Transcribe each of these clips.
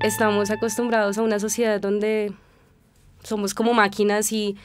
Estamos acostumbrados a una sociedad donde somos como máquinas y,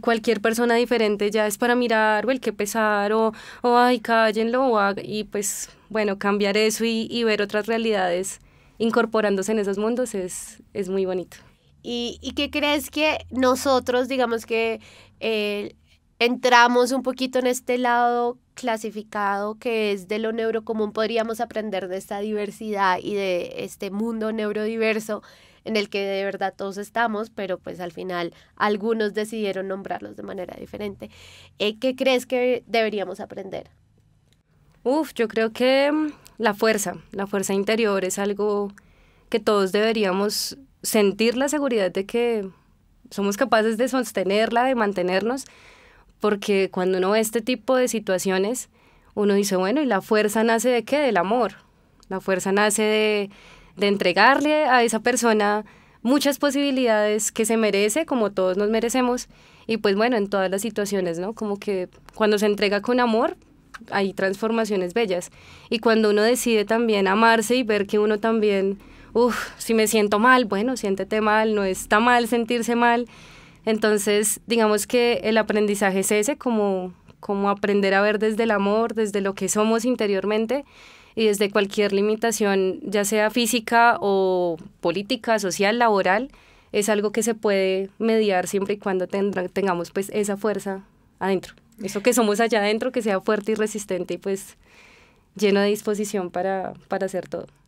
cualquier persona diferente ya es para mirar o el que pesar o, o ay, cállenlo o, ah", y pues bueno, cambiar eso y, ver otras realidades incorporándose en esos mundos es, es muy bonito. ¿Y, qué crees que nosotros, digamos que eh, entramos un poquito en este lado clasificado que es de lo neurocomún, podríamos aprender de esta diversidad y de este mundo neurodiverso en el que de verdad todos estamos, pero pues al final algunos decidieron nombrarlos de manera diferente. Eh, ¿Qué crees que deberíamos aprender? Uf, yo creo que mm, la fuerza, la fuerza interior es algo que todos deberíamos sentir la seguridad de que somos capaces de sostenerla, de mantenernos porque cuando uno ve este tipo de situaciones, uno dice, bueno, ¿y la fuerza nace de qué? Del amor. La fuerza nace de, de entregarle a esa persona muchas posibilidades que se merece, como todos nos merecemos, y pues bueno, en todas las situaciones, ¿no? Como que cuando se entrega con amor, hay transformaciones bellas. Y cuando uno decide también amarse y ver que uno también, uff, si me siento mal, bueno, siéntete mal, no está mal sentirse mal, entonces, digamos que el aprendizaje es ese, como, aprender a ver desde el amor, desde lo que somos interiormente y desde cualquier limitación, ya sea física o política, social, laboral, es algo que se puede mediar siempre y cuando tengamos pues esa fuerza adentro. Eso que somos allá adentro, que sea fuerte y resistente y pues lleno de disposición para hacer todo.